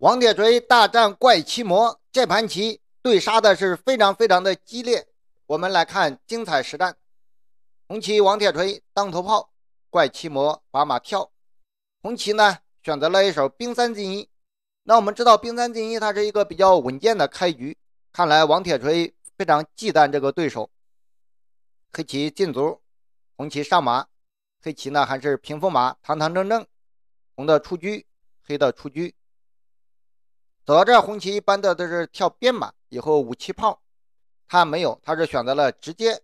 王铁锤大战怪奇魔，这盘棋对杀的是非常非常的激烈。我们来看精彩实战：红棋王铁锤当头炮，怪奇魔把马跳。红旗呢选择了一手兵三进一。那我们知道兵三进一，它是一个比较稳健的开局。看来王铁锤非常忌惮这个对手。黑棋进卒，红棋上马。黑棋呢还是平风马，堂堂正正。红的出车，黑的出车。走到这儿，红棋一般的都是跳边马，以后五七炮，他没有，他是选择了直接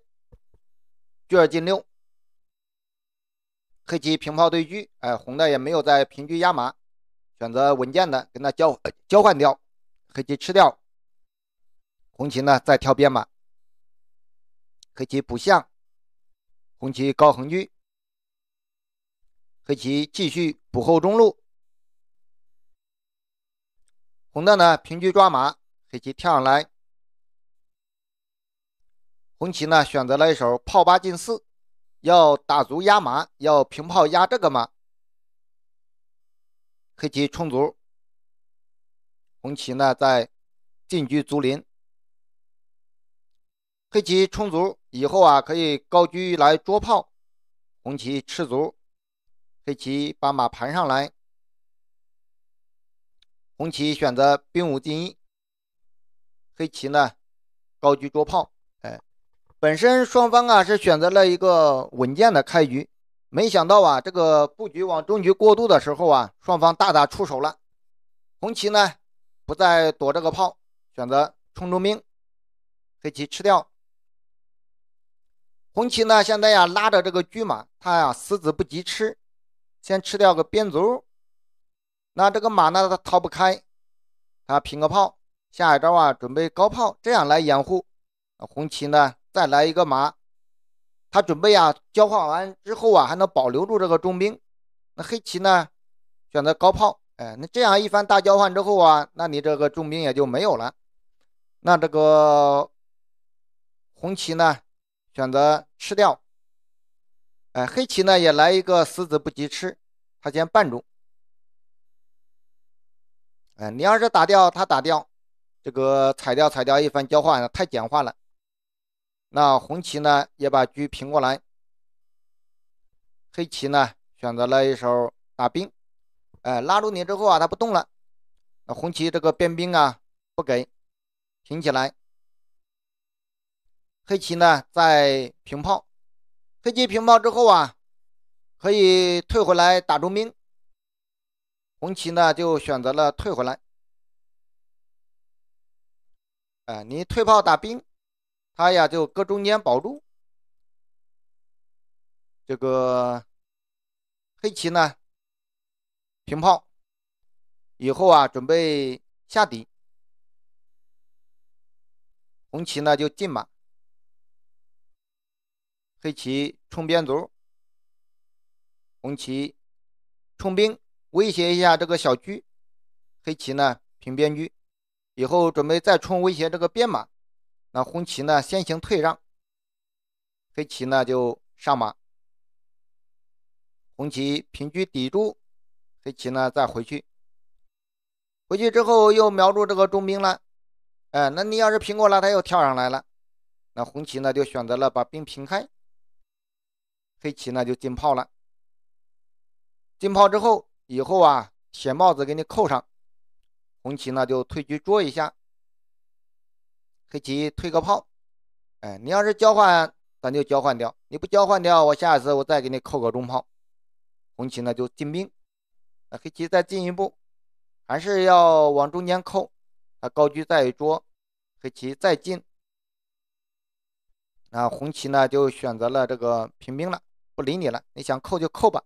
居二进六，黑棋平炮对车，哎，红的也没有在平车压马，选择稳健的跟他交交换掉，黑棋吃掉，红棋呢再跳边马，黑棋补象，红棋高横车，黑棋继续补后中路。红的呢，平车抓马，黑棋跳上来。红棋呢，选择了一手炮八进四，要打卒压马，要平炮压这个马。黑棋充足，红棋呢在进车卒林。黑棋充足以后啊，可以高车来捉炮。红棋吃卒，黑棋把马盘上来。红旗选择兵五进一，黑棋呢高居捉炮，哎，本身双方啊是选择了一个稳健的开局，没想到啊这个布局往中局过渡的时候啊，双方大打出手了。红旗呢不再躲这个炮，选择冲中兵，黑棋吃掉。红旗呢现在呀拉着这个车马，他呀死子不急吃，先吃掉个边卒。那这个马呢，他逃不开，他平个炮，下一招啊，准备高炮，这样来掩护。红旗呢，再来一个马，他准备啊，交换完之后啊，还能保留住这个重兵。那黑棋呢，选择高炮，哎，那这样一番大交换之后啊，那你这个重兵也就没有了。那这个红旗呢，选择吃掉。哎，黑棋呢，也来一个死子不急吃，他先绊住。哎，你要是打掉他打掉，这个踩掉踩掉一番交换太简化了。那红旗呢也把车平过来，黑棋呢选择了一手打兵，哎，拉住你之后啊，他不动了。那红旗这个变兵啊不给平起来，黑棋呢再平炮，黑棋平炮之后啊可以退回来打中兵。红旗呢就选择了退回来，哎，你退炮打兵，他呀就搁中间保住。这个黑棋呢平炮，以后啊准备下底。红旗呢就进马，黑棋冲边卒，红旗冲兵。威胁一下这个小车，黑棋呢平边车，以后准备再冲威胁这个边马。那红旗呢先行退让，黑棋呢就上马，红旗平车抵住，黑棋呢再回去。回去之后又瞄住这个中兵了，哎，那你要是平过了，他又跳上来了，那红旗呢就选择了把兵平开，黑棋呢就进炮了，进炮之后。以后啊，铁帽子给你扣上，红旗呢就退居捉一下，黑棋退个炮，哎，你要是交换，咱就交换掉，你不交换掉，我下次我再给你扣个中炮，红旗呢就进兵，那黑棋再进一步，还是要往中间扣，他高居再捉，黑棋再进，那红旗呢就选择了这个平兵了，不理你了，你想扣就扣吧。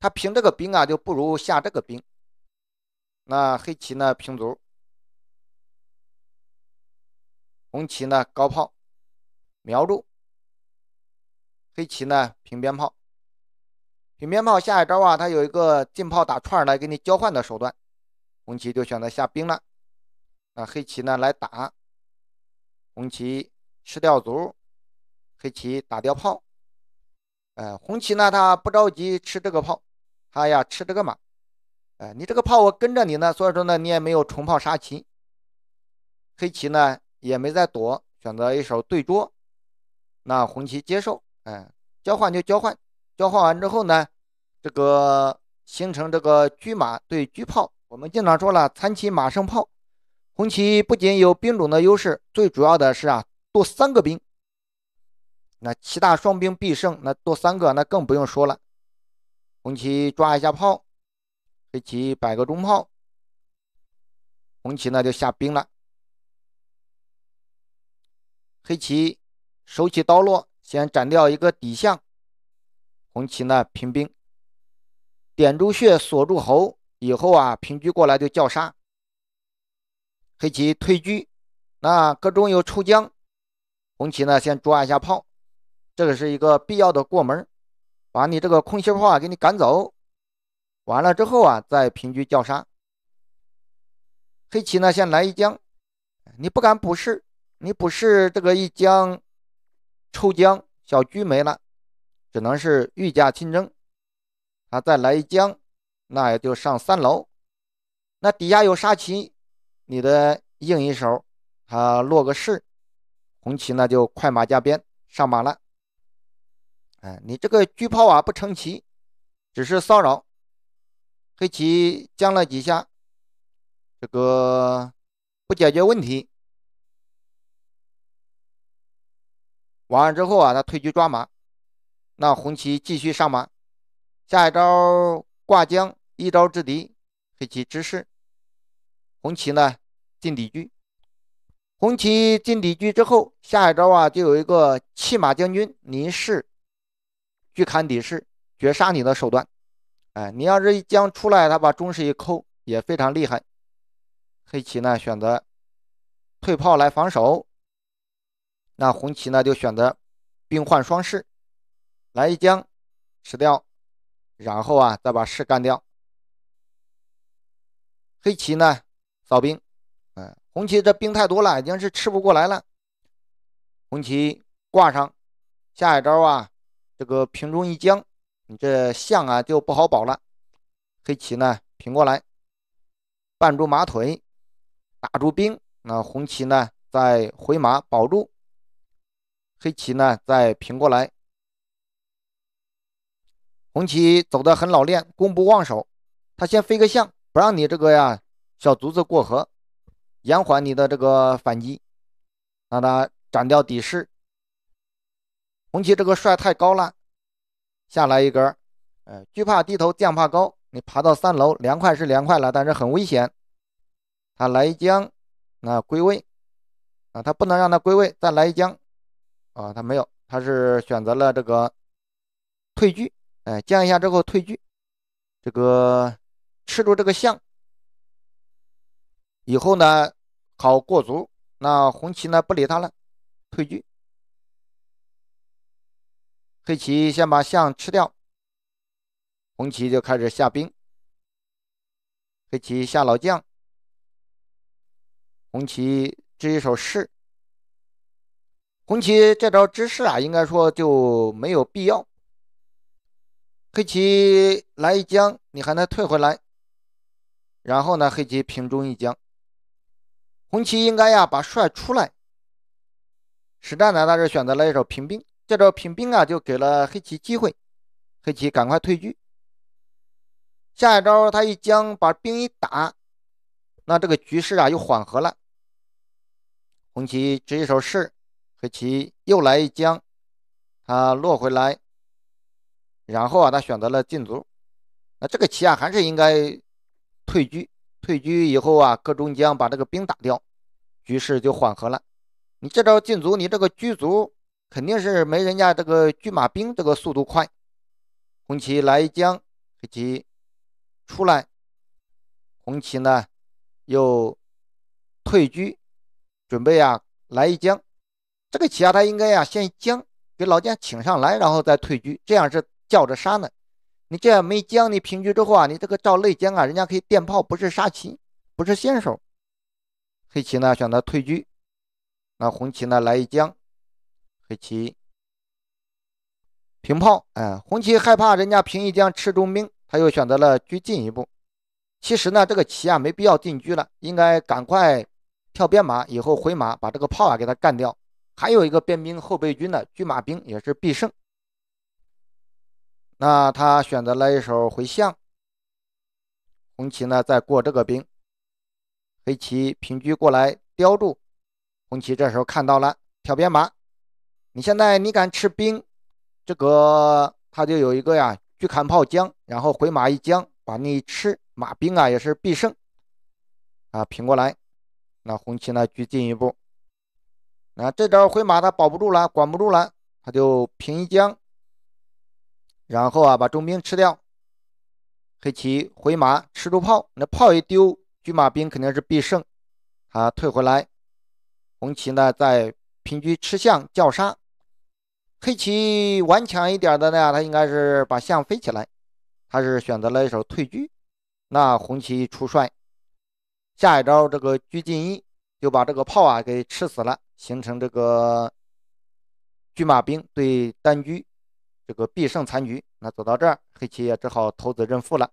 他平这个兵啊，就不如下这个兵。那黑棋呢平卒，红棋呢高炮，瞄住。黑棋呢平边炮，平边炮下一招啊，他有一个进炮打串来给你交换的手段。红棋就选择下兵了，那黑棋呢来打，红棋吃掉卒，黑棋打掉炮，呃，红棋呢他不着急吃这个炮。他呀吃这个马，哎，你这个炮我跟着你呢，所以说呢你也没有重炮杀棋，黑棋呢也没再躲，选择一手对捉，那红旗接受，哎，交换就交换，交换完之后呢，这个形成这个车马对车炮，我们经常说了残棋马胜炮，红旗不仅有兵种的优势，最主要的是啊多三个兵，那其大双兵必胜，那多三个那更不用说了。红旗抓一下炮，黑棋摆个中炮，红旗呢就下兵了。黑棋手起刀落，先斩掉一个底象。红旗呢平兵，点住穴锁住喉，以后啊平车过来就叫杀。黑棋退车，那各中又出将。红旗呢先抓一下炮，这个是一个必要的过门。把你这个空心化给你赶走，完了之后啊，再平局叫杀。黑棋呢，先来一将，你不敢补士，你补士这个一将抽将小车没了，只能是御驾亲征。啊，再来一将，那也就上三楼，那底下有杀棋，你的应一手，他落个士，红旗呢，就快马加鞭上马了。哎，你这个车炮啊不成棋，只是骚扰。黑棋将了几下，这个不解决问题。完了之后啊，他退车抓马，那红旗继续上马。下一招挂将，一招制敌。黑棋直士。红旗呢进底车，红旗进底车之后，下一招啊就有一个弃马将军，您是去砍底士，绝杀你的手段。哎，你要是一将出来，他把中士一扣，也非常厉害。黑棋呢，选择退炮来防守。那红旗呢，就选择兵换双士，来一将吃掉，然后啊，再把士干掉。黑棋呢，扫兵，嗯，红旗这兵太多了，已经是吃不过来了。红旗挂上，下一招啊。这个平中一将，你这象啊就不好保了。黑棋呢平过来，绊住马腿，打住兵。那红旗呢再回马保住，黑棋呢再平过来。红旗走得很老练，攻不忘守。他先飞个象，不让你这个呀小卒子过河，延缓你的这个反击，让他斩掉底士，红旗这个帅太高了，下来一根，哎，惧怕低头，将怕高。你爬到三楼，凉快是凉快了，但是很危险。他来一将，那归位，啊，他不能让他归位，再来一将，啊，他没有，他是选择了这个退居，哎，将一下之后退居，这个吃住这个象，以后呢，好过卒，那红旗呢，不理他了，退居。黑棋先把象吃掉，红棋就开始下兵。黑棋下老将，红棋这一手士。红棋这招之士啊，应该说就没有必要。黑棋来一将，你还能退回来。然后呢，黑棋平中一将，红棋应该呀把帅出来。实战呢，他是选择了一手平兵。这招平兵啊，就给了黑棋机会，黑棋赶快退居。下一招他一将把兵一打，那这个局势啊又缓和了。红旗执一手士，黑棋又来一将，他落回来。然后啊，他选择了进卒。那这个棋啊，还是应该退居，退居以后啊，各中将把这个兵打掉，局势就缓和了。你这招进卒，你这个车卒。肯定是没人家这个车马兵这个速度快。红旗来一将，黑棋出来，红旗呢又退居，准备啊来一将。这个棋啊，他应该啊先将给老将请上来，然后再退居，这样是叫着杀呢。你这样没将，你平局之后啊，你这个照肋将啊，人家可以电炮，不是杀棋，不是先手。黑棋呢选择退居，那红旗呢来一将。黑棋平炮，哎，红旗害怕人家平一将吃中兵，他又选择了居进一步。其实呢，这个棋啊没必要进居了，应该赶快跳边马，以后回马把这个炮啊给他干掉。还有一个边兵后备军的车马兵也是必胜。那他选择了一手回象，红旗呢再过这个兵，黑棋平车过来叼住，红旗这时候看到了跳边马。你现在你敢吃兵，这个他就有一个呀，拒砍炮将，然后回马一将，把你吃马兵啊也是必胜，啊平过来，那红旗呢车进一步，那这招回马他保不住了，管不住了，他就平一将，然后啊把中兵吃掉，黑棋回马吃住炮，那炮一丢，拒马兵肯定是必胜，他退回来，红旗呢在。平车吃象叫杀。黑棋顽强一点的呢，他应该是把象飞起来，他是选择了一手退车。那红旗出帅，下一招这个车进一就把这个炮啊给吃死了，形成这个车马兵对单车这个必胜残局。那走到这儿，黑棋也只好投子认负了。